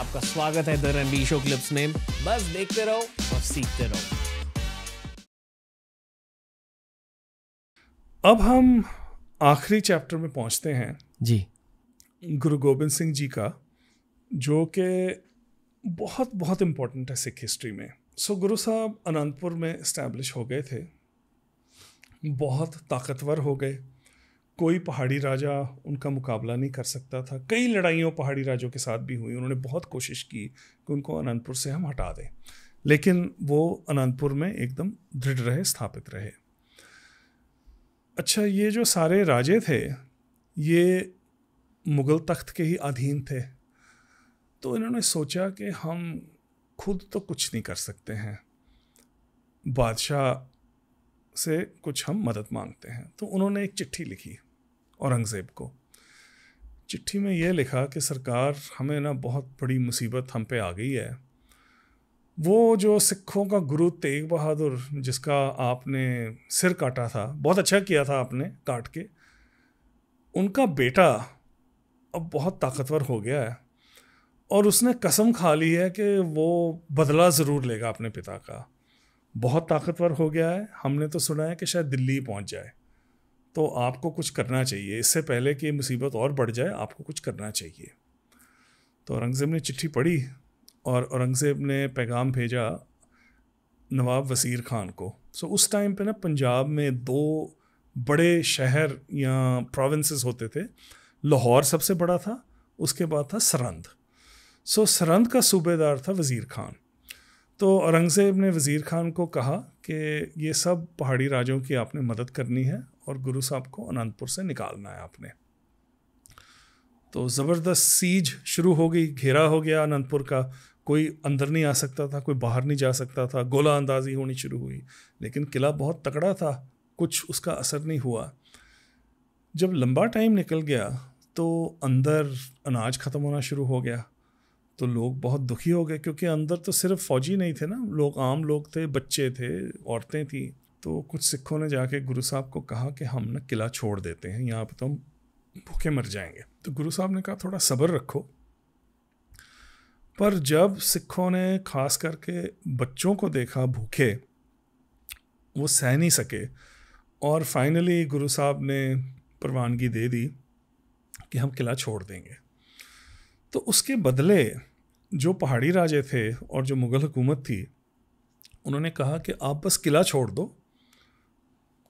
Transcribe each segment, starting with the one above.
आपका स्वागत है द रणबीर शो क्लिप्स में बस देखते रहो और सीखते रहो अब हम आखिरी चैप्टर में पहुंचते हैं जी गुरु गोबिंद सिंह जी का जो कि बहुत बहुत इम्पोर्टेंट है सिख हिस्ट्री में सो गुरु साहब अनंतपुर में इस्टेब्लिश हो गए थे बहुत ताकतवर हो गए कोई पहाड़ी राजा उनका मुकाबला नहीं कर सकता था कई लड़ाइयों पहाड़ी राजों के साथ भी हुई उन्होंने बहुत कोशिश की कि उनको अनंतपुर से हम हटा दें लेकिन वो अनंतपुर में एकदम दृढ़ रहे स्थापित रहे अच्छा ये जो सारे राजे थे ये मुग़ल तख्त के ही अधीन थे तो इन्होंने सोचा कि हम खुद तो कुछ नहीं कर सकते हैं बादशाह से कुछ हम मदद मांगते हैं तो उन्होंने एक चिट्ठी लिखी औरंगज़ेब को चिट्ठी में यह लिखा कि सरकार हमें ना बहुत बड़ी मुसीबत हम पे आ गई है वो जो सिखों का गुरु तेग बहादुर जिसका आपने सिर काटा था बहुत अच्छा किया था आपने काट के उनका बेटा अब बहुत ताकतवर हो गया है और उसने कसम खा ली है कि वो बदला ज़रूर लेगा अपने पिता का बहुत ताकतवर हो गया है हमने तो सुना है कि शायद दिल्ली पहुंच जाए तो आपको कुछ करना चाहिए इससे पहले कि मुसीबत और बढ़ जाए आपको कुछ करना चाहिए तो औरंगज़ेब ने चिट्ठी पढ़ी और औरंगज़ेब ने पैगाम भेजा नवाब वसीर खान को सो उस टाइम पे ना पंजाब में दो बड़े शहर या प्रोविंसेस होते थे लाहौर सबसे बड़ा था उसके बाद था सरंद सो सरंद का सूबेदार था वज़ीर खान तो औरंगज़ेब ने वज़ीर खान को कहा कि ये सब पहाड़ी राजों की आपने मदद करनी है और गुरु साहब को अनंतपुर से निकालना है आपने तो ज़बरदस्त सीज शुरू हो गई घेरा हो गया अनंतपुर का कोई अंदर नहीं आ सकता था कोई बाहर नहीं जा सकता था गोला अंदाजी होनी शुरू हुई लेकिन किला बहुत तकड़ा था कुछ उसका असर नहीं हुआ जब लंबा टाइम निकल गया तो अंदर अनाज ख़त्म होना शुरू हो गया तो लोग बहुत दुखी हो गए क्योंकि अंदर तो सिर्फ फ़ौजी नहीं थे ना लोग आम लोग थे बच्चे थे औरतें थीं तो कुछ सिखों ने जाके गुरु साहब को कहा कि हम ना किला छोड़ देते हैं यहाँ पर तो हम भूखे मर जाएंगे तो गुरु साहब ने कहा थोड़ा सब्र रखो पर जब सिखों ने खास करके बच्चों को देखा भूखे वो सह नहीं सके और फाइनली गुरु साहब ने प्रवानगी दे दी कि हम किला छोड़ देंगे तो उसके बदले जो पहाड़ी राजे थे और जो मुग़ल हुकूमत थी उन्होंने कहा कि आप बस किला छोड़ दो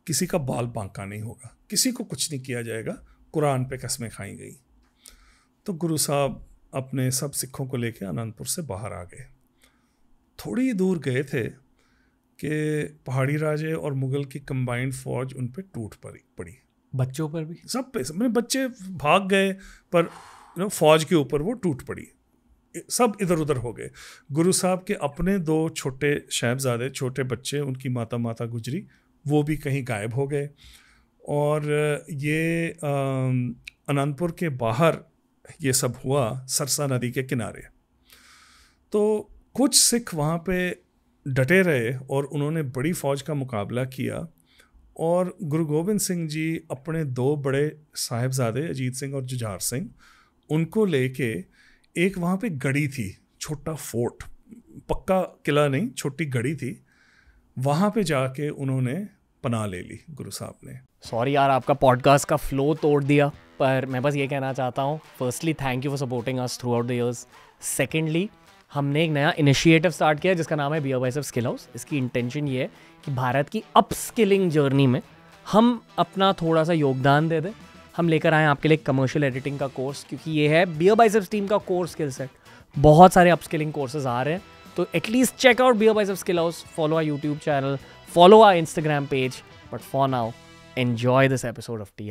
किसी का बाल पांका नहीं होगा किसी को कुछ नहीं किया जाएगा कुरान पे कस्में खाई गई तो गुरु साहब अपने सब सिखों को लेके आनंदपुर से बाहर आ गए थोड़ी दूर गए थे कि पहाड़ी राजे और मुगल की कंबाइंड फौज उन पर टूट पड़ी पड़ी बच्चों पर भी सब पे सब बच्चे भाग गए पर नो फौज के ऊपर वो टूट पड़ी सब इधर उधर हो गए गुरु साहब के अपने दो छोटे साहबजादे छोटे बच्चे उनकी माता माता गुजरी वो भी कहीं गायब हो गए और ये अनंतपुर के बाहर ये सब हुआ सरसा नदी के किनारे तो कुछ सिख वहाँ पे डटे रहे और उन्होंने बड़ी फ़ौज का मुकाबला किया और गुरु गोबिंद सिंह जी अपने दो बड़े साहेबजादे अजीत सिंह और जुझार सिंह उनको लेके एक वहाँ पे गढ़ी थी छोटा फोर्ट पक्का किला नहीं छोटी गढ़ी थी वहाँ पे जाके उन्होंने पना ले ली गुरु साहब ने सॉरी यार आपका पॉडकास्ट का फ्लो तोड़ दिया पर मैं बस ये कहना चाहता हूँ firstly thank you for supporting us through the years secondly हमने एक नया इनिशिएटिव स्टार्ट किया जिसका नाम है be wise of skill house इसकी इंटेंशन ये है कि भारत की अपस्किलिंग जर्नी में हम अपना थोड़ा सा योगदान दे दें हम लेकर आए आपके लिए कमर्शियल एडिटिंग का कोर्स क्योंकि ये है बी बाइसेप्स टीम का कोर्स स्किल सेट बहुत सारे अपस्किलिंग कोर्सेज आ रहे हैं तो at least check out be wise skill house follow our YouTube channel follow our Instagram page but for now enjoy this episode of टी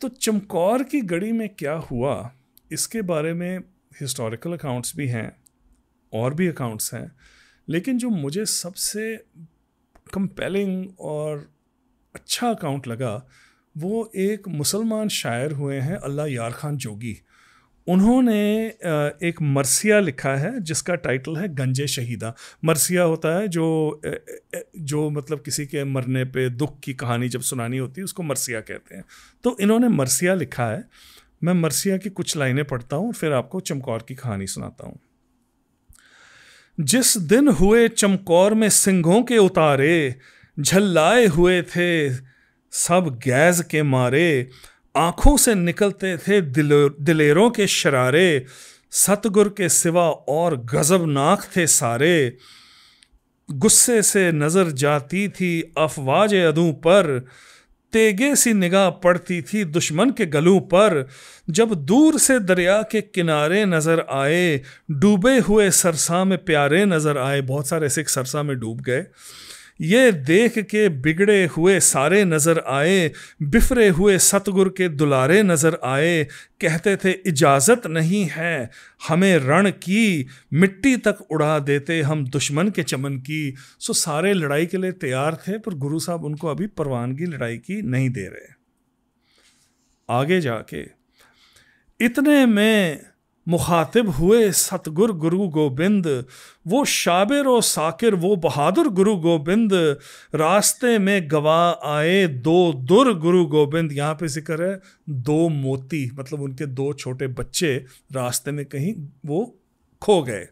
तो चमकौर की गड़ी में क्या हुआ इसके बारे में हिस्टोरिकल अकाउंट्स भी हैं और भी अकाउंट्स हैं लेकिन जो मुझे सबसे कंपेलिंग और अच्छा अकाउंट लगा वो एक मुसलमान शायर हुए हैं अल्लाह यार खान जोगी उन्होंने एक मरसिया लिखा है जिसका टाइटल है गंजे शहीदा मरसिया होता है जो जो मतलब किसी के मरने पे दुख की कहानी जब सुनानी होती है उसको मरसिया कहते हैं तो इन्होंने मरसिया लिखा है मैं मरसिया की कुछ लाइनें पढ़ता हूँ फिर आपको चमकौर की कहानी सुनाता हूँ जिस दिन हुए चमकौर में सिंघों के उतारे झल्लाए हुए थे सब गैज के मारे आंखों से निकलते थे दिलेरों के शरारे सतगुर के सिवा और गजबनाक थे सारे गुस्से से नज़र जाती थी अफवाज अदू पर तेगे सी निगाह पड़ती थी दुश्मन के गलू पर जब दूर से दरिया के किनारे नज़र आए डूबे हुए सरसा में प्यारे नज़र आए बहुत सारे सिख सरसा में डूब गए ये देख के बिगड़े हुए सारे नज़र आए बिफरे हुए सतगुर के दुलारे नज़र आए कहते थे इजाज़त नहीं है हमें रण की मिट्टी तक उड़ा देते हम दुश्मन के चमन की सो सारे लड़ाई के लिए तैयार थे पर गुरु साहब उनको अभी परवानगी लड़ाई की नहीं दे रहे आगे जाके इतने में मुखातिब हुए सतगुर गुरु गोबिंद वो शाबिर व साकिर वो बहादुर गुरु गोबिंद रास्ते में गवा आए दो दुर गुरु गोबिंद यहाँ पे जिक्र है दो मोती मतलब उनके दो छोटे बच्चे रास्ते में कहीं वो खो गए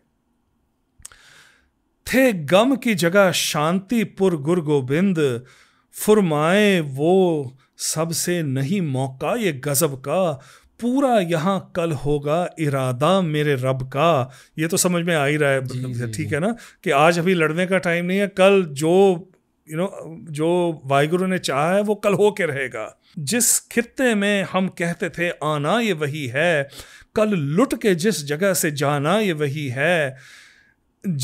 थे गम की जगह शांतिपुर गुरु गोबिंद फुरमाए वो सबसे नहीं मौका ये गज़ब का पूरा यहाँ कल होगा इरादा मेरे रब का ये तो समझ में आ ही रहा है मतलब ठीक है ना कि आज अभी लड़ने का टाइम नहीं है कल जो यू नो जो वाहगुरु ने चाहा है वो कल हो के रहेगा जिस खत्ते में हम कहते थे आना ये वही है कल लुट के जिस जगह से जाना ये वही है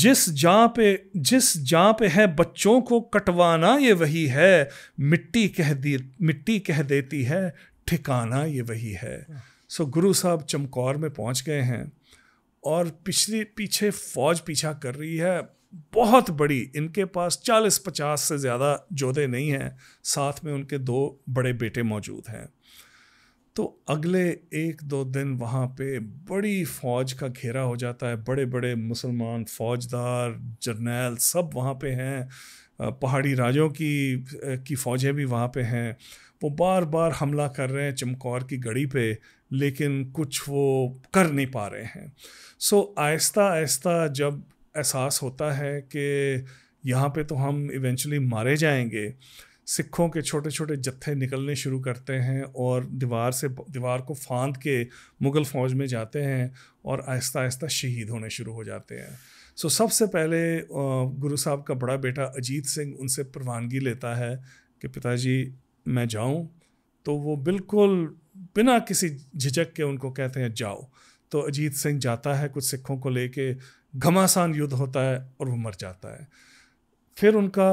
जिस जहाँ पे जिस जहाँ पे है बच्चों को कटवाना ये वही है मिट्टी कह दी मिट्टी कह देती है ठिकाना ये वही है सो so, गुरु साहब चमकौर में पहुंच गए हैं और पिछली पीछे फौज पीछा कर रही है बहुत बड़ी इनके पास 40-50 से ज़्यादा जोधे नहीं हैं साथ में उनके दो बड़े बेटे मौजूद हैं तो अगले एक दो दिन वहाँ पे बड़ी फौज का घेरा हो जाता है बड़े बड़े मुसलमान फौजदार जर्नैल सब वहाँ पे हैं पहाड़ी राजों की की फ़ौजें भी वहाँ पे हैं वो बार बार हमला कर रहे हैं चमकौर की गड़ी पे लेकिन कुछ वो कर नहीं पा रहे हैं सो so, आहिस्ता आहिस्ता जब एहसास होता है कि यहाँ पे तो हम इवेंचुअली मारे जाएंगे सिखों के छोटे छोटे जत्थे निकलने शुरू करते हैं और दीवार से दीवार को फांद के मुग़ल फ़ौज में जाते हैं और आहिस्ता आहिस्ता शहीद होने शुरू हो जाते हैं सो so, सबसे पहले गुरु साहब का बड़ा बेटा अजीत सिंह उनसे प्रवानगी लेता है कि पिताजी मैं जाऊँ तो वो बिल्कुल बिना किसी झिझक के उनको कहते हैं जाओ तो अजीत सिंह जाता है कुछ सिखों को लेके घमासान युद्ध होता है और वो मर जाता है फिर उनका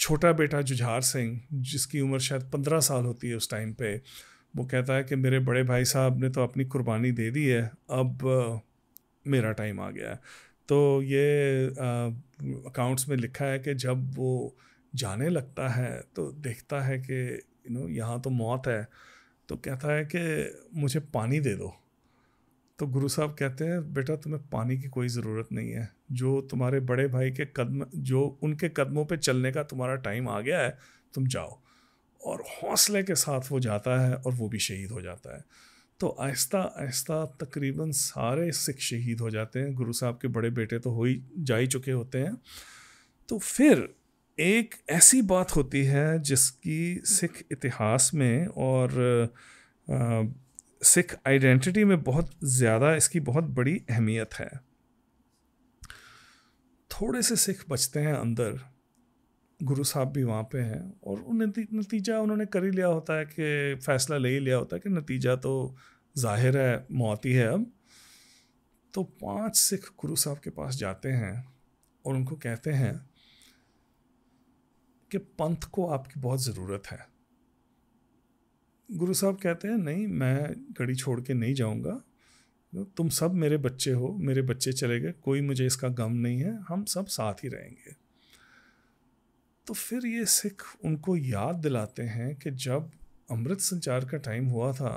छोटा बेटा जुझार सिंह जिसकी उम्र शायद पंद्रह साल होती है उस टाइम पे वो कहता है कि मेरे बड़े भाई साहब ने तो अपनी कुर्बानी दे दी है अब मेरा टाइम आ गया है तो ये अकाउंट्स में लिखा है कि जब वो जाने लगता है तो देखता है कि यू नो यहाँ तो मौत है तो कहता है कि मुझे पानी दे दो तो गुरु साहब कहते हैं बेटा तुम्हें पानी की कोई ज़रूरत नहीं है जो तुम्हारे बड़े भाई के कदम जो उनके कदमों पे चलने का तुम्हारा टाइम आ गया है तुम जाओ और हौसले के साथ वो जाता है और वो भी शहीद हो जाता है तो आहिस्ता आहिस्ता तकरीबन सारे सिख शहीद हो जाते हैं गुरु साहब के बड़े बेटे तो हो ही जा ही चुके होते हैं तो फिर एक ऐसी बात होती है जिसकी सिख इतिहास में और सिख आइडेंटिटी में बहुत ज़्यादा इसकी बहुत बड़ी अहमियत है थोड़े से सिख बचते हैं अंदर गुरु साहब भी वहाँ पे हैं और उन्हें नतीजा उन्होंने कर ही लिया होता है कि फ़ैसला ले ही लिया होता है कि नतीजा तो जाहिर है मौत ही है अब तो पांच सिख गुरु साहब के पास जाते हैं और उनको कहते हैं कि पंथ को आपकी बहुत ज़रूरत है गुरु साहब कहते हैं नहीं मैं घड़ी छोड़ के नहीं जाऊँगा तुम सब मेरे बच्चे हो मेरे बच्चे चले गए कोई मुझे इसका गम नहीं है हम सब साथ ही रहेंगे तो फिर ये सिख उनको याद दिलाते हैं कि जब अमृत संचार का टाइम हुआ था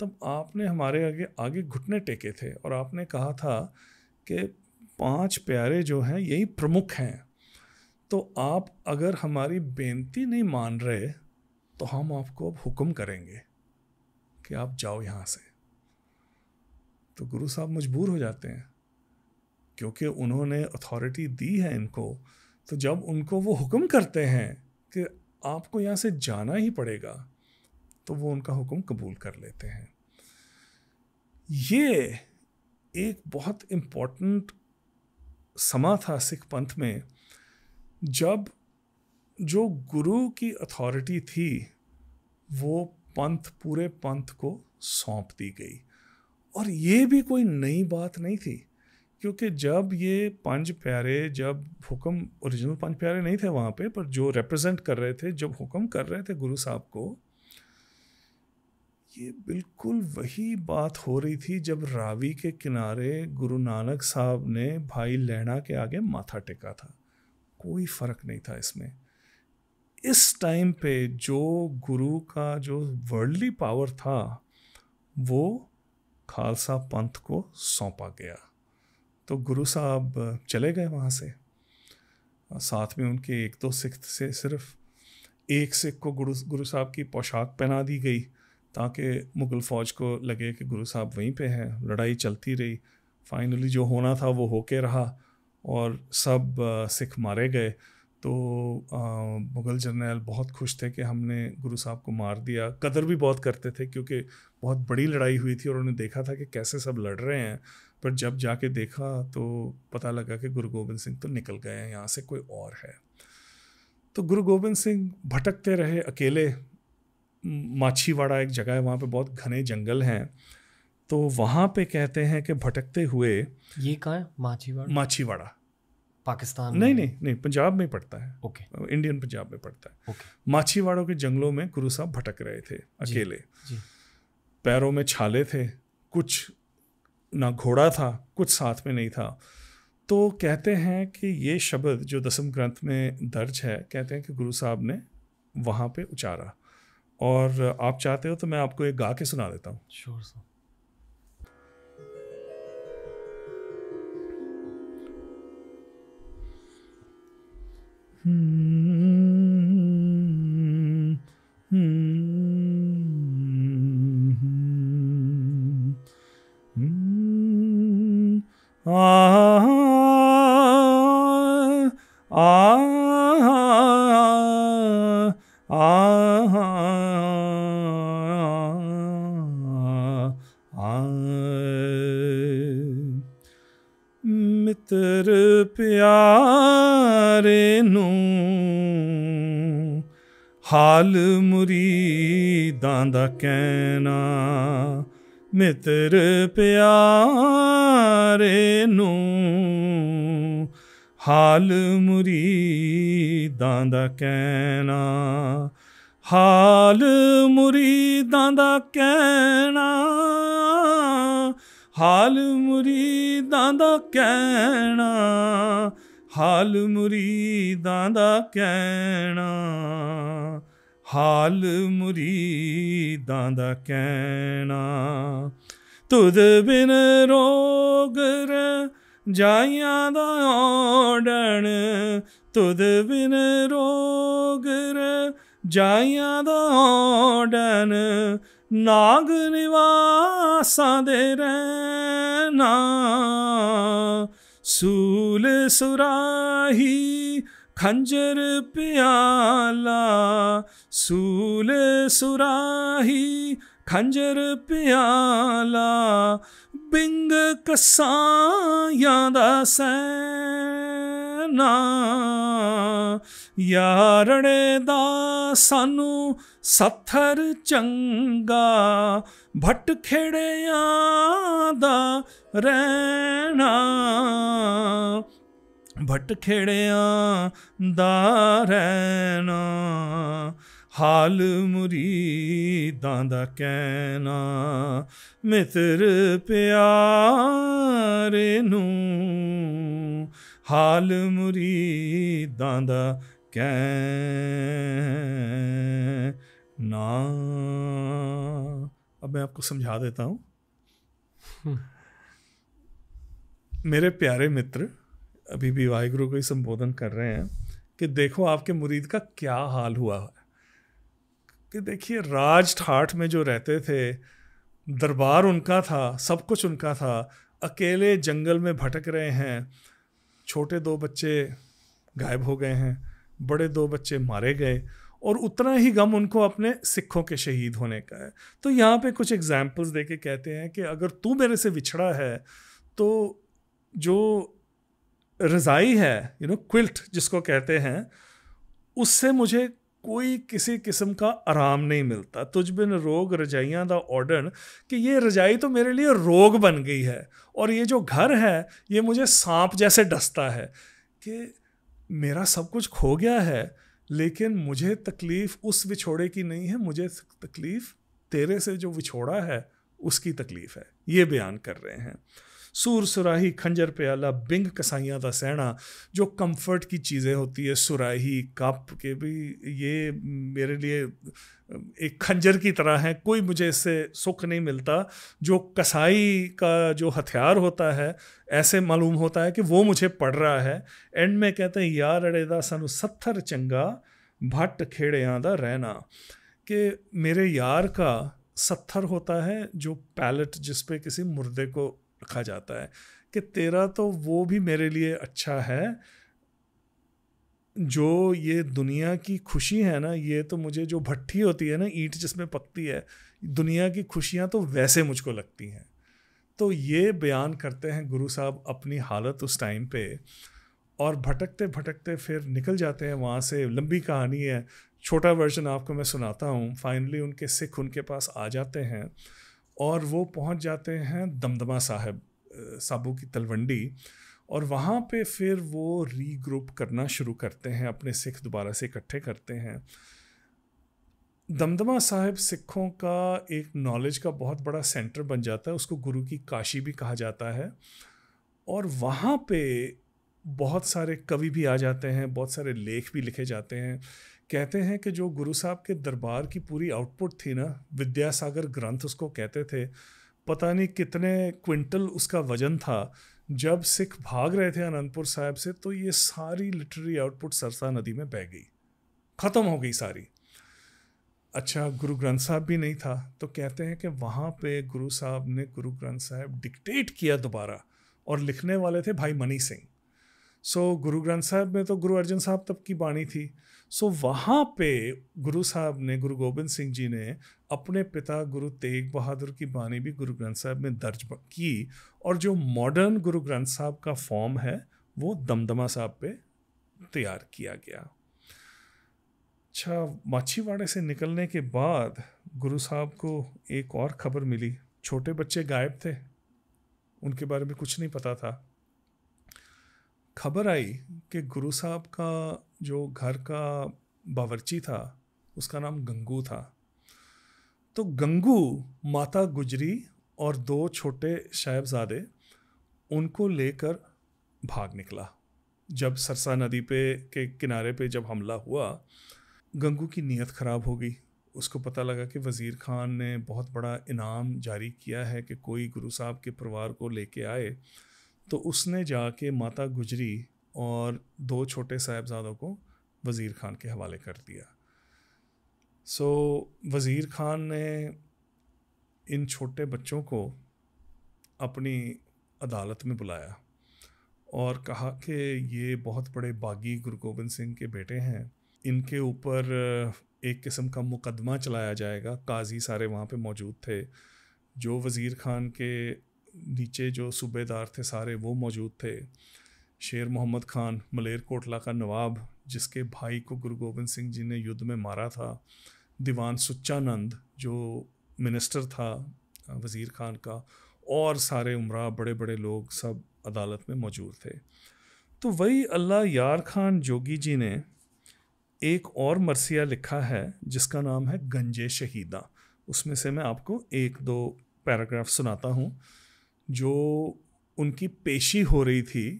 तब आपने हमारे आगे आगे घुटने टेके थे और आपने कहा था कि पांच प्यारे जो हैं यही प्रमुख हैं तो आप अगर हमारी बेनती नहीं मान रहे तो हम आपको अब हुक्म करेंगे कि आप जाओ यहाँ से तो गुरु साहब मजबूर हो जाते हैं क्योंकि उन्होंने अथॉरिटी दी है इनको तो जब उनको वो हुक्म करते हैं कि आपको यहाँ से जाना ही पड़ेगा तो वो उनका हुक्म कबूल कर लेते हैं ये एक बहुत इम्पॉर्टेंट समा था सिख पंथ में जब जो गुरु की अथॉरिटी थी वो पंथ पूरे पंथ को सौंप दी गई और ये भी कोई नई बात नहीं थी क्योंकि जब ये पंच प्यारे जब हुक्म ओरिजिनल पंच प्यारे नहीं थे वहाँ पे पर जो रिप्रेजेंट कर रहे थे जब हुक्म कर रहे थे गुरु साहब को ये बिल्कुल वही बात हो रही थी जब रावी के किनारे गुरु नानक साहब ने भाई लैणा के आगे माथा टेका था कोई फ़र्क नहीं था इसमें इस टाइम पे जो गुरु का जो वर्ल्डली पावर था वो खालसा पंथ को सौंपा गया तो गुरु साहब चले गए वहाँ से साथ में उनके एक दो सिख से सिर्फ एक सिख को गुरु गुरु साहब की पोशाक पहना दी गई ताकि मुग़ल फ़ौज को लगे कि गुरु साहब वहीं पे हैं लड़ाई चलती रही फाइनली जो होना था वो होके रहा और सब सिख मारे गए तो मुग़ल जर्नैल बहुत खुश थे कि हमने गुरु साहब को मार दिया कदर भी बहुत करते थे क्योंकि बहुत बड़ी लड़ाई हुई थी और उन्होंने देखा था कि कैसे सब लड़ रहे हैं पर जब जाके देखा तो पता लगा कि गुरु गोबिंद सिंह तो निकल गए हैं यहाँ से कोई और है तो गुरु गोबिंद सिंह भटकते रहे अकेले माछीवाड़ा एक जगह है वहाँ पर बहुत घने जंगल हैं तो वहाँ पे कहते हैं कि भटकते हुए ये कहाँ माछीवाड़ा माछीवाड़ा पाकिस्तान नहीं नहीं नहीं पंजाब में पड़ता है ओके okay. इंडियन पंजाब में पड़ता है okay. माछीवाड़ों के जंगलों में गुरु साहब भटक रहे थे अकेले जी, पैरों में छाले थे कुछ ना घोड़ा था कुछ साथ में नहीं था तो कहते हैं कि ये शब्द जो दसम ग्रंथ में दर्ज है कहते हैं कि गुरु साहब ने वहाँ पे उचारा और आप चाहते हो तो मैं आपको एक गा के सुना देता हूँ श्योर sure, Hmm. ਕਹਿਣਾ ਮਿੱਤਰ ਪਿਆਰੇ ਨੂੰ ਹਾਲ ਮੁਰੀਦਾਂ ਦਾ ਕਹਿਣਾ ਹਾਲ ਮੁਰੀਦਾਂ ਦਾ ਕਹਿਣਾ ਹਾਲ ਮੁਰੀਦਾਂ ਦਾ ਕਹਿਣਾ ਹਾਲ ਮੁਰੀਦਾਂ ਦਾ ਕਹਿਣਾ ਹਾਲ ਮੁਰੀਦਾਂ ਦਾ ਕਹਿਣਾ ਤੁਧ ਬਿਨ ਰੋਗ ਰ ਜਾਇਆਂ ਦਾ ਔੜਣ ਤੁਧ ਬਿਨ ਰੋਗ ਰ ਜਾਇਆਂ ਦਾ ਔੜਣ ਨਾਗ ਨਿਵਾਸਾਂ ਦੇ ਰਹਿਣਾ ਸੂਲ ਸੁਰਾਹੀ ਖੰਜਰ ਪਿਆਲਾ ਸੂਲ ਸੁਰਾਹੀ ਖੰਜਰ ਪਿਆਲਾ ਬਿੰਗ ਕਸਾਂ ਦਾ ਸੈਨਾ ਯਾਰਣੇ ਦਾ ਸਾਨੂੰ ਸੱਥਰ ਚੰਗਾ ਭਟ ਖੇੜਿਆਂ ਦਾ ਰਹਿਣਾ ਭਟਖੜਿਆਂ ਦਾ ਰਹਿਣਾ ਹਾਲ ਮੁਰੀਦਾਂ ਦਾ ਕਹਿਣਾ ਮਿੱਤਰ ਪਿਆਰੇ ਨੂੰ ਹਾਲ ਮੁਰੀਦਾਂ ਦਾ ਕਹਿਣਾ ਅਬ ਮੈਂ ਆਪਕੋ ਸਮਝਾ ਦੇਤਾ ਹੂੰ ਮੇਰੇ ਪਿਆਰੇ ਮਿੱਤਰ अभी भी वाहिगुरु को ही संबोधन कर रहे हैं कि देखो आपके मुरीद का क्या हाल हुआ है कि देखिए राज ठाठ में जो रहते थे दरबार उनका था सब कुछ उनका था अकेले जंगल में भटक रहे हैं छोटे दो बच्चे गायब हो गए हैं बड़े दो बच्चे मारे गए और उतना ही गम उनको अपने सिखों के शहीद होने का है तो यहाँ पे कुछ एग्जाम्पल्स दे के कहते हैं कि अगर तू मेरे से विछड़ा है तो जो रज़ाई है यू नो क्विल्ट जिसको कहते हैं उससे मुझे कोई किसी किस्म का आराम नहीं मिलता तुझ बिन रोग रजाइयाँ दा ऑर्डन कि ये रजाई तो मेरे लिए रोग बन गई है और ये जो घर है ये मुझे सांप जैसे डसता है कि मेरा सब कुछ खो गया है लेकिन मुझे तकलीफ़ उस विछोड़े की नहीं है मुझे तकलीफ़ तेरे से जो विछोड़ा है उसकी तकलीफ़ है ये बयान कर रहे हैं सुर सुराही खंजर प्याला बिंग कसाइयाँ का सहना जो कंफर्ट की चीज़ें होती है सुराही कप के भी ये मेरे लिए एक खंजर की तरह है कोई मुझे इससे सुख नहीं मिलता जो कसाई का जो हथियार होता है ऐसे मालूम होता है कि वो मुझे पड़ रहा है एंड में कहते हैं यार अड़ेदा सानू सत्थर चंगा भट्ट खेड़ियाँ का रहना कि मेरे यार का सत्थर होता है जो पैलेट जिस पे किसी मुर्दे को रखा जाता है कि तेरा तो वो भी मेरे लिए अच्छा है जो ये दुनिया की खुशी है ना ये तो मुझे जो भट्टी होती है ना ईट जिसमें पकती है दुनिया की खुशियाँ तो वैसे मुझको लगती हैं तो ये बयान करते हैं गुरु साहब अपनी हालत उस टाइम पे और भटकते भटकते फिर निकल जाते हैं वहाँ से लंबी कहानी है छोटा वर्जन आपको मैं सुनाता हूँ फाइनली उनके सिख उनके पास आ जाते हैं और वो पहुंच जाते हैं दमदमा साहब साबू की तलवंडी और वहाँ पे फिर वो रीग्रुप करना शुरू करते हैं अपने सिख दोबारा से इकट्ठे करते हैं दमदमा साहिब सिखों का एक नॉलेज का बहुत बड़ा सेंटर बन जाता है उसको गुरु की काशी भी कहा जाता है और वहाँ पे बहुत सारे कवि भी आ जाते हैं बहुत सारे लेख भी लिखे जाते हैं कहते हैं कि जो गुरु साहब के दरबार की पूरी आउटपुट थी ना विद्यासागर ग्रंथ उसको कहते थे पता नहीं कितने क्विंटल उसका वजन था जब सिख भाग रहे थे अनंतपुर साहब से तो ये सारी लिटरेरी आउटपुट सरसा नदी में बह गई ख़त्म हो गई सारी अच्छा गुरु ग्रंथ साहब भी नहीं था तो कहते हैं कि वहाँ पे गुरु साहब ने गुरु ग्रंथ साहब डिक्टेट किया दोबारा और लिखने वाले थे भाई मनी सिंह सो so, गुरु ग्रंथ साहब में तो गुरु अर्जन साहब तब की बाणी थी सो so, वहाँ पे गुरु साहब ने गुरु गोबिंद सिंह जी ने अपने पिता गुरु तेग बहादुर की बाणी भी गुरु ग्रंथ साहब में दर्ज की और जो मॉडर्न गुरु ग्रंथ साहब का फॉर्म है वो दमदमा साहब पे तैयार किया गया अच्छा माछीवाड़े से निकलने के बाद गुरु साहब को एक और खबर मिली छोटे बच्चे गायब थे उनके बारे में कुछ नहीं पता था खबर आई कि गुरु साहब का जो घर का बावर्ची था उसका नाम गंगू था तो गंगू माता गुजरी और दो छोटे साहेबजादे उनको लेकर भाग निकला जब सरसा नदी पे के किनारे पे जब हमला हुआ गंगू की नीयत ख़राब हो गई उसको पता लगा कि वज़ीर ख़ान ने बहुत बड़ा इनाम जारी किया है कि कोई गुरु साहब के परिवार को लेके आए तो उसने जाके माता गुजरी और दो छोटे साहेबजादों को वज़ीर खान के हवाले कर दिया सो so, वज़ीर खान ने इन छोटे बच्चों को अपनी अदालत में बुलाया और कहा कि ये बहुत बड़े बागी गुरु गोबिंद सिंह के बेटे हैं इनके ऊपर एक किस्म का मुकदमा चलाया जाएगा काजी सारे वहाँ पे मौजूद थे जो वज़ीर ख़ान के नीचे जो सूबेदार थे सारे वो मौजूद थे शेर मोहम्मद खान मलेर कोटला का नवाब जिसके भाई को गुरु गोबिंद सिंह जी ने युद्ध में मारा था दीवान सुच्चानंद जो मिनिस्टर था वज़ीर खान का और सारे उम्र बड़े बड़े लोग सब अदालत में मौजूद थे तो वही अल्लाह यार खान जोगी जी ने एक और मरसिया लिखा है जिसका नाम है गंजे शहीदा उसमें से मैं आपको एक दो पैराग्राफ सुनाता हूँ जो उनकी पेशी हो रही थी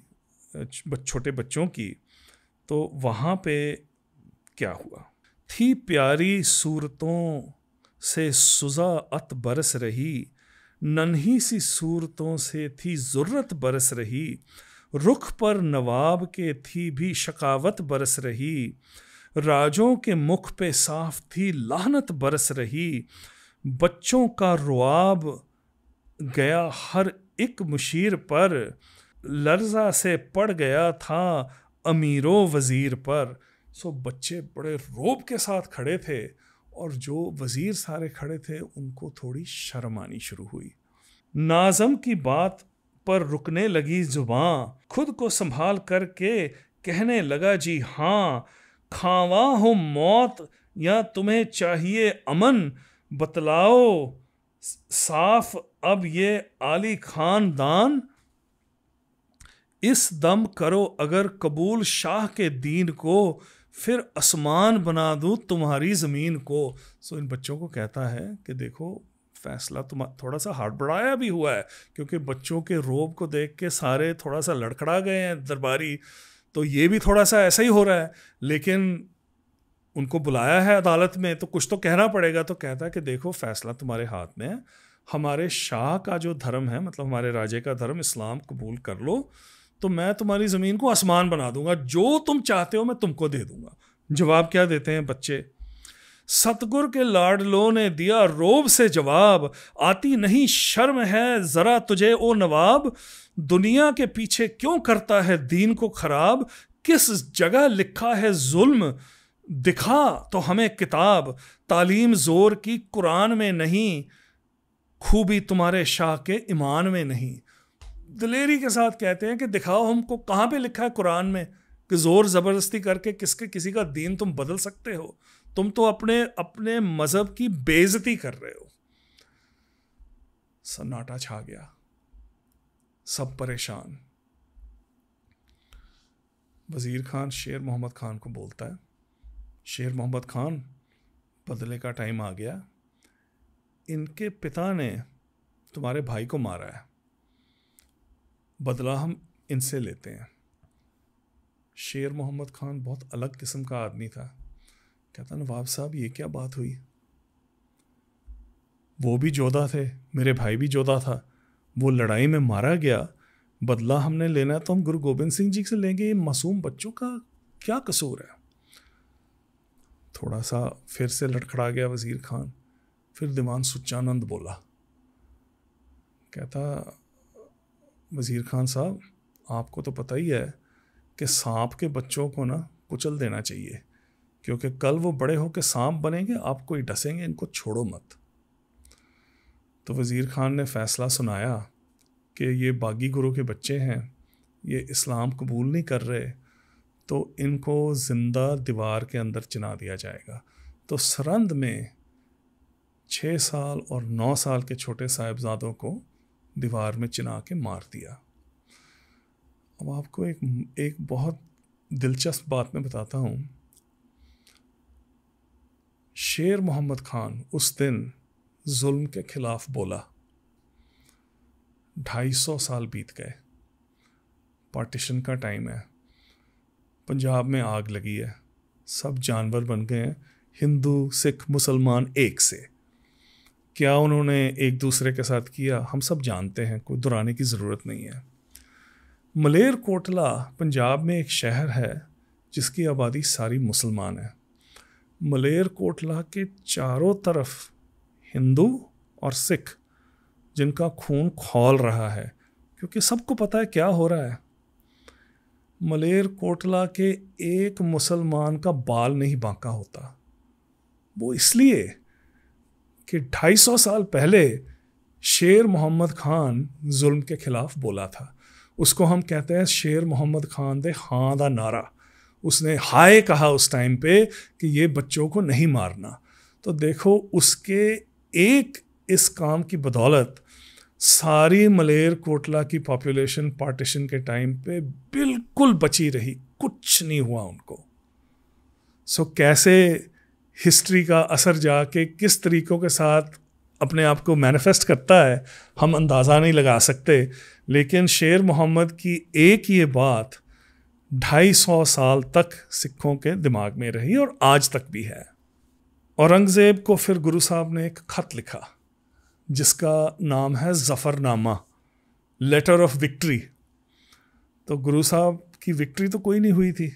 छोटे बच्चों की तो वहाँ पे क्या हुआ थी प्यारी सूरतों से सुजा अत बरस रही नन्ही सी सूरतों से थी ज़रूरत बरस रही रुख पर नवाब के थी भी शकावत बरस रही राजों के मुख पे साफ थी लाहनत बरस रही बच्चों का रुआब गया हर एक मुशीर पर लर्जा से पड़ गया था अमीरों वज़ीर पर सो बच्चे बड़े रोब के साथ खड़े थे और जो वज़ीर सारे खड़े थे उनको थोड़ी शर्म आनी शुरू हुई नाजम की बात पर रुकने लगी जुबान खुद को संभाल करके कहने लगा जी हाँ खावा हो मौत या तुम्हें चाहिए अमन बतलाओ साफ अब ये आली खानदान इस दम करो अगर कबूल शाह के दीन को फिर आसमान बना दूँ तुम्हारी ज़मीन को सो इन बच्चों को कहता है कि देखो फैसला तुम थोड़ा सा हड़बड़ाया भी हुआ है क्योंकि बच्चों के रोब को देख के सारे थोड़ा सा लड़खड़ा गए हैं दरबारी तो ये भी थोड़ा सा ऐसा ही हो रहा है लेकिन उनको बुलाया है अदालत में तो कुछ तो कहना पड़ेगा तो कहता है कि देखो फैसला तुम्हारे हाथ में है हमारे शाह का जो धर्म है मतलब हमारे राजे का धर्म इस्लाम कबूल कर लो तो मैं तुम्हारी ज़मीन को आसमान बना दूंगा जो तुम चाहते हो मैं तुमको दे दूंगा जवाब क्या देते हैं बच्चे सतगुर के लाडलो ने दिया रोब से जवाब आती नहीं शर्म है ज़रा तुझे ओ नवाब दुनिया के पीछे क्यों करता है दीन को खराब किस जगह लिखा है जुल्म दिखा तो हमें किताब तालीम जोर की कुरान में नहीं खूबी तुम्हारे शाह के ईमान में नहीं दिलेरी के साथ कहते हैं कि दिखाओ हमको कहाँ पे लिखा है कुरान में कि ज़ोर ज़बरदस्ती करके किसके किसी का दीन तुम बदल सकते हो तुम तो अपने अपने मज़हब की बेजती कर रहे हो सन्नाटा छा गया सब परेशान वज़ीर खान शेर मोहम्मद खान को बोलता है शेर मोहम्मद खान बदले का टाइम आ गया इनके पिता ने तुम्हारे भाई को मारा है बदला हम इनसे लेते हैं शेर मोहम्मद खान बहुत अलग किस्म का आदमी था कहता नवाब साहब ये क्या बात हुई वो भी जोधा थे मेरे भाई भी जोधा था वो लड़ाई में मारा गया बदला हमने लेना है तो हम गुरु गोबिंद सिंह जी से लेंगे ये मासूम बच्चों का क्या कसूर है थोड़ा सा फिर से लटखड़ा गया वज़ीर खान फिर दीवान सुच्चानंद बोला कहता वज़ीर खान साहब आपको तो पता ही है कि सांप के बच्चों को ना कुचल देना चाहिए क्योंकि कल वो बड़े होकर सांप बनेंगे आप कोई डसेंगे इनको छोड़ो मत तो वज़ीर खान ने फ़ैसला सुनाया कि ये बागी गुरु के बच्चे हैं ये इस्लाम कबूल नहीं कर रहे तो इनको ज़िंदा दीवार के अंदर चिना दिया जाएगा तो सरंद में छः साल और नौ साल के छोटे साहिबजादों को दीवार में चिना के मार दिया अब आपको एक एक बहुत दिलचस्प बात मैं बताता हूँ शेर मोहम्मद खान उस दिन जुल्म के ख़िलाफ़ बोला ढाई सौ साल बीत गए पार्टीशन का टाइम है पंजाब में आग लगी है सब जानवर बन गए हैं हिंदू सिख मुसलमान एक से क्या उन्होंने एक दूसरे के साथ किया हम सब जानते हैं कोई दोहराने की ज़रूरत नहीं है मलेर कोटला पंजाब में एक शहर है जिसकी आबादी सारी मुसलमान है मलेर कोटला के चारों तरफ हिंदू और सिख जिनका खून खौल रहा है क्योंकि सबको पता है क्या हो रहा है मलेर कोटला के एक मुसलमान का बाल नहीं बांका होता वो इसलिए कि 250 साल पहले शेर मोहम्मद खान जुल्म के ख़िलाफ़ बोला था उसको हम कहते हैं शेर मोहम्मद खान दे हाँ दा नारा उसने हाय कहा उस टाइम पे कि ये बच्चों को नहीं मारना तो देखो उसके एक इस काम की बदौलत सारी मलेर कोटला की पॉपुलेशन पार्टीशन के टाइम पे बिल्कुल बची रही कुछ नहीं हुआ उनको सो so, कैसे हिस्ट्री का असर जाके किस तरीक़ों के साथ अपने आप को मैनिफेस्ट करता है हम अंदाज़ा नहीं लगा सकते लेकिन शेर मोहम्मद की एक ये बात ढाई सौ साल तक सिखों के दिमाग में रही और आज तक भी है औरंगज़ेब को फिर गुरु साहब ने एक ख़त लिखा जिसका नाम है ज़फ़रनामा लेटर ऑफ विक्ट्री तो गुरु साहब की विक्ट्री तो कोई नहीं हुई थी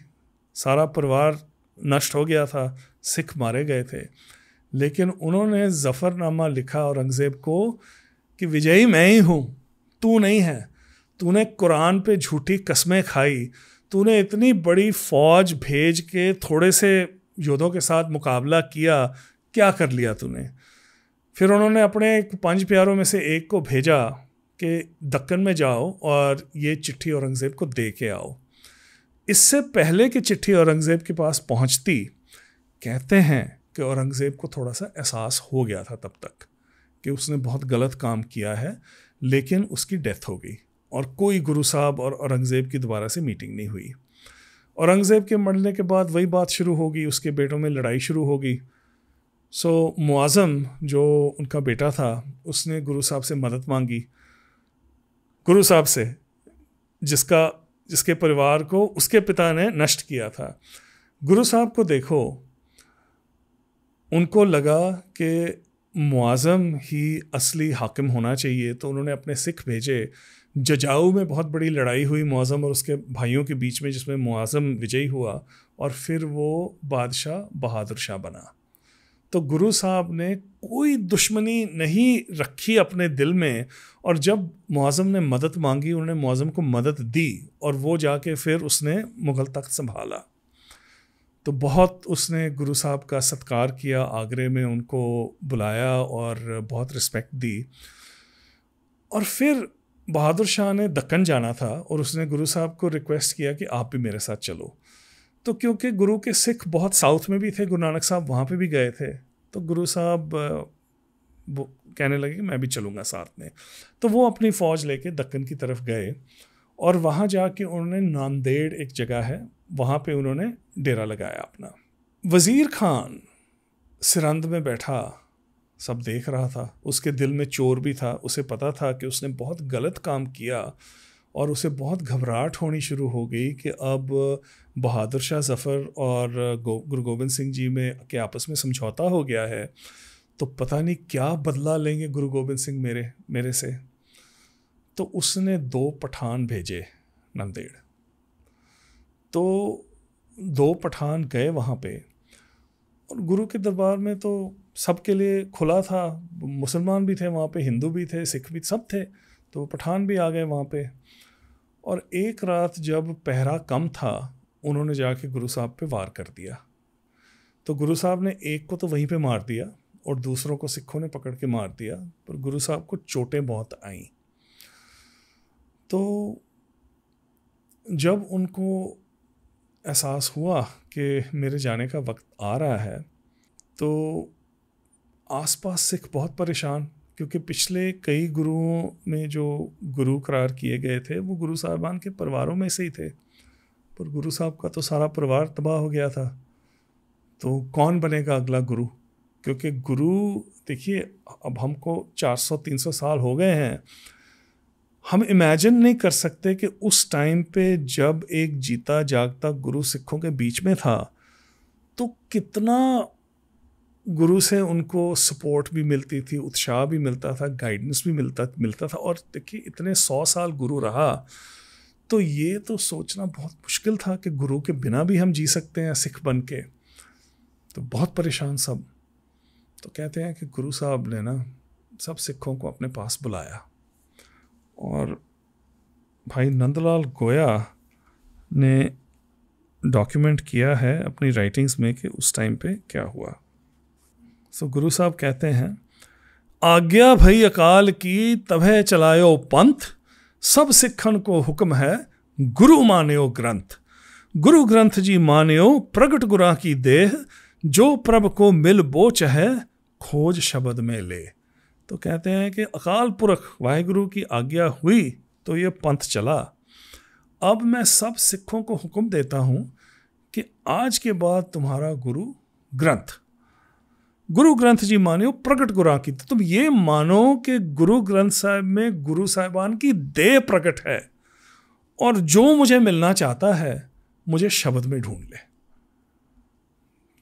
सारा परिवार नष्ट हो गया था सिख मारे गए थे लेकिन उन्होंने ज़फ़रनामा लिखा औरंगज़ेब को कि विजयी मैं ही हूँ तू नहीं है तूने कुरान पे झूठी कस्में खाई तूने इतनी बड़ी फ़ौज भेज के थोड़े से योद्धों के साथ मुकाबला किया क्या कर लिया तूने फिर उन्होंने अपने पांच प्यारों में से एक को भेजा कि दक्कन में जाओ और ये चिट्ठी औरंगज़ेब को दे के आओ इससे पहले कि चिट्ठी औरंगज़ेब के पास पहुंचती कहते हैं कि औरंगज़ेब को थोड़ा सा एहसास हो गया था तब तक कि उसने बहुत गलत काम किया है लेकिन उसकी डेथ हो गई और कोई गुरु साहब और औरंगज़ेब की दोबारा से मीटिंग नहीं हुई औरंगज़ेब के मरने के बाद वही बात शुरू होगी उसके बेटों में लड़ाई शुरू होगी सो मुआज़म जो उनका बेटा था उसने गुरु साहब से मदद मांगी गुरु साहब से जिसका जिसके परिवार को उसके पिता ने नष्ट किया था गुरु साहब को देखो उनको लगा कि मुआज़म ही असली हाकिम होना चाहिए तो उन्होंने अपने सिख भेजे जजाऊ में बहुत बड़ी लड़ाई हुई मुआज़म और उसके भाइयों के बीच में जिसमें मुआज़म विजयी हुआ और फिर वो बादशाह बहादुर शाह बना तो गुरु साहब ने कोई दुश्मनी नहीं रखी अपने दिल में और जब मुआज़म ने मदद मांगी उन्होंने मुआज़म को मदद दी और वो जाके फिर उसने मुग़ल तख्त संभाला तो बहुत उसने गुरु साहब का सत्कार किया आगरे में उनको बुलाया और बहुत रिस्पेक्ट दी और फिर बहादुर शाह ने दक्कन जाना था और उसने गुरु साहब को रिक्वेस्ट किया कि आप भी मेरे साथ चलो तो क्योंकि गुरु के सिख बहुत साउथ में भी थे गुरु नानक साहब वहाँ पे भी गए थे तो गुरु साहब वो कहने लगे कि मैं भी चलूँगा साथ में तो वो अपनी फ़ौज लेके दक्कन की तरफ गए और वहाँ जाके उन्होंने नांदेड़ एक जगह है वहाँ पे उन्होंने डेरा लगाया अपना वज़ीर खान सिरंद में बैठा सब देख रहा था उसके दिल में चोर भी था उसे पता था कि उसने बहुत गलत काम किया और उसे बहुत घबराहट होनी शुरू हो गई कि अब बहादुर शाह ज़फ़र और गुरु गोविंद सिंह जी में के आपस में समझौता हो गया है तो पता नहीं क्या बदला लेंगे गुरु गोविंद सिंह मेरे मेरे से तो उसने दो पठान भेजे नंदेड़ तो दो पठान गए वहाँ पे और गुरु के दरबार में तो सबके लिए खुला था मुसलमान भी थे वहाँ पे हिंदू भी थे सिख भी सब थे तो पठान भी आ गए वहाँ पे और एक रात जब पहरा कम था उन्होंने जाके गुरु साहब पे वार कर दिया तो गुरु साहब ने एक को तो वहीं पे मार दिया और दूसरों को सिखों ने पकड़ के मार दिया पर गुरु साहब को चोटें बहुत आईं तो जब उनको एहसास हुआ कि मेरे जाने का वक्त आ रहा है तो आसपास सिख बहुत परेशान क्योंकि पिछले कई गुरुओं में जो गुरु करार किए गए थे वो गुरु साहबान के परिवारों में से ही थे पर गुरु साहब का तो सारा परिवार तबाह हो गया था तो कौन बनेगा अगला गुरु क्योंकि गुरु देखिए अब हमको 400-300 साल हो गए हैं हम इमेजिन नहीं कर सकते कि उस टाइम पे जब एक जीता जागता गुरु सिखों के बीच में था तो कितना गुरु से उनको सपोर्ट भी मिलती थी उत्साह भी मिलता था गाइडेंस भी मिलता मिलता था और देखिए इतने सौ साल गुरु रहा तो ये तो सोचना बहुत मुश्किल था कि गुरु के बिना भी हम जी सकते हैं सिख बन के तो बहुत परेशान सब तो कहते हैं कि गुरु साहब ने ना सब सिखों को अपने पास बुलाया और भाई नंदलाल गोया ने डॉक्यूमेंट किया है अपनी राइटिंग्स में कि उस टाइम पे क्या हुआ सो गुरु साहब कहते हैं आज्ञा भई अकाल की तभे चलायो पंथ सब सिखन को हुक्म है गुरु मान्यो ग्रंथ गुरु ग्रंथ जी मान्यो प्रगट गुरा की देह जो प्रभ को मिल बोच है खोज शब्द में ले तो कहते हैं कि अकाल पुरख वाहेगुरु की आज्ञा हुई तो ये पंथ चला अब मैं सब सिखों को हुक्म देता हूँ कि आज के बाद तुम्हारा गुरु ग्रंथ गुरु ग्रंथ जी हो प्रकट गुरा की तो तुम ये मानो कि गुरु ग्रंथ साहिब में गुरु साहिबान की देह प्रकट है और जो मुझे मिलना चाहता है मुझे शब्द में ढूंढ ले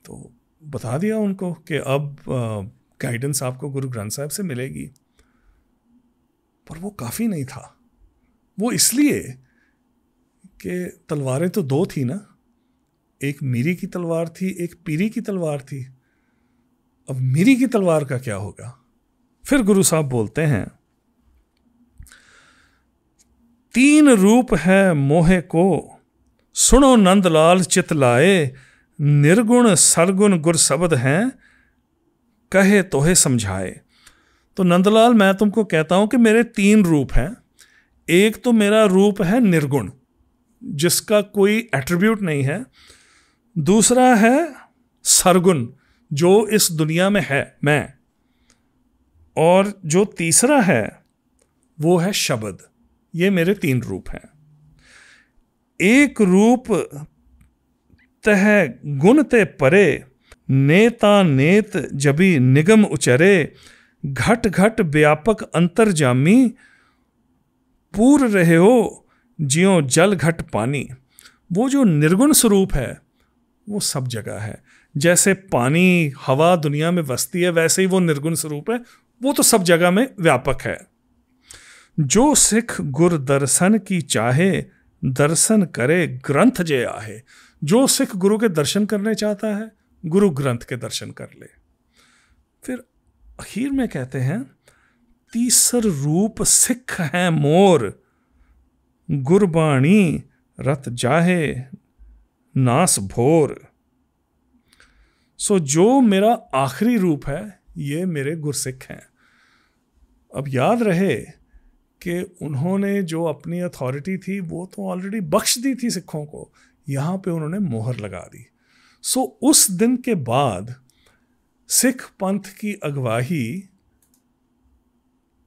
तो बता दिया उनको कि अब गाइडेंस आपको गुरु ग्रंथ साहिब से मिलेगी पर वो काफ़ी नहीं था वो इसलिए कि तलवारें तो दो थी ना एक मीरी की तलवार थी एक पीरी की तलवार थी अब मेरी की तलवार का क्या होगा फिर गुरु साहब बोलते हैं तीन रूप है मोहे को सुनो नंदलाल चित लाए निर्गुण सरगुण गुर शब्द हैं कहे तोहे समझाए तो नंदलाल मैं तुमको कहता हूं कि मेरे तीन रूप हैं एक तो मेरा रूप है निर्गुण जिसका कोई एट्रीब्यूट नहीं है दूसरा है सरगुण जो इस दुनिया में है मैं और जो तीसरा है वो है शब्द ये मेरे तीन रूप हैं एक रूप तह गुण ते परे नेता नेत जबी निगम उचरे घट घट व्यापक जामी पूर रहे हो जियो जल घट पानी वो जो निर्गुण स्वरूप है वो सब जगह है जैसे पानी हवा दुनिया में बसती है वैसे ही वो निर्गुण स्वरूप है वो तो सब जगह में व्यापक है जो सिख गुर दर्शन की चाहे दर्शन करे ग्रंथ जय आहे जो सिख गुरु के दर्शन करने चाहता है गुरु ग्रंथ के दर्शन कर ले फिर अखीर में कहते हैं तीसर रूप सिख है मोर गुरबाणी रत जाहे नास भोर सो so, जो मेरा आखिरी रूप है ये मेरे गुरसिख हैं अब याद रहे कि उन्होंने जो अपनी अथॉरिटी थी वो तो ऑलरेडी बख्श दी थी सिखों को यहाँ पे उन्होंने मोहर लगा दी सो so, उस दिन के बाद सिख पंथ की अगवाही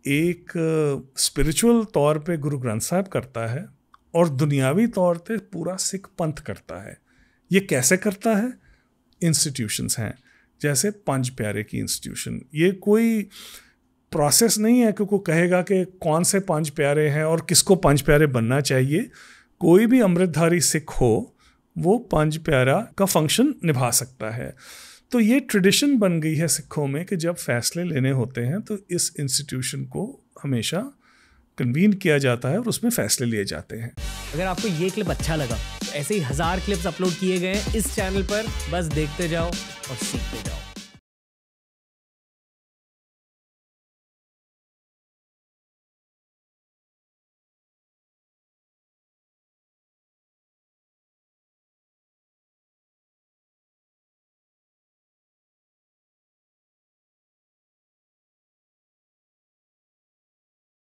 एक स्पिरिचुअल तौर पे गुरु ग्रंथ साहब करता है और दुनियावी तौर पे पूरा सिख पंथ करता है ये कैसे करता है इंस्टीट्यूशंस हैं जैसे पंच प्यारे की इंस्टीट्यूशन ये कोई प्रोसेस नहीं है कि कहेगा कि कौन से पंच प्यारे हैं और किसको पंच प्यारे बनना चाहिए कोई भी अमृतधारी सिख हो वो पंच प्यारा का फंक्शन निभा सकता है तो ये ट्रेडिशन बन गई है सिखों में कि जब फैसले लेने होते हैं तो इस इंस्टीट्यूशन को हमेशा कन्वीन किया जाता है और उसमें फैसले लिए जाते हैं अगर आपको ये क्लिप अच्छा लगा तो ऐसे ही हज़ार क्लिप्स अपलोड किए गए इस चैनल पर बस देखते जाओ और सीखते जाओ